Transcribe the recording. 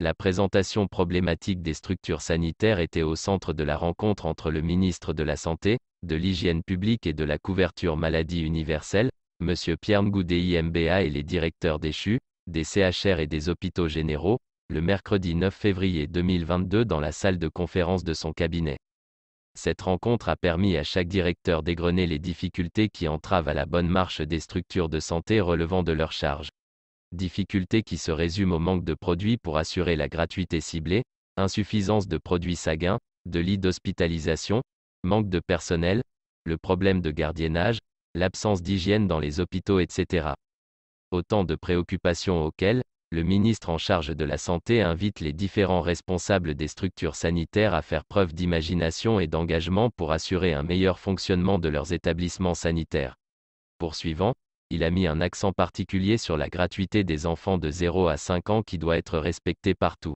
La présentation problématique des structures sanitaires était au centre de la rencontre entre le ministre de la Santé, de l'Hygiène publique et de la couverture maladie universelle, M. Pierre Ngoudé MBA et les directeurs des des CHR et des hôpitaux généraux, le mercredi 9 février 2022 dans la salle de conférence de son cabinet. Cette rencontre a permis à chaque directeur d'égrener les difficultés qui entravent à la bonne marche des structures de santé relevant de leur charge. Difficultés qui se résument au manque de produits pour assurer la gratuité ciblée, insuffisance de produits saguins, de lits d'hospitalisation, manque de personnel, le problème de gardiennage, l'absence d'hygiène dans les hôpitaux, etc. Autant de préoccupations auxquelles, le ministre en charge de la Santé invite les différents responsables des structures sanitaires à faire preuve d'imagination et d'engagement pour assurer un meilleur fonctionnement de leurs établissements sanitaires. Poursuivant, il a mis un accent particulier sur la gratuité des enfants de 0 à 5 ans qui doit être respectée partout.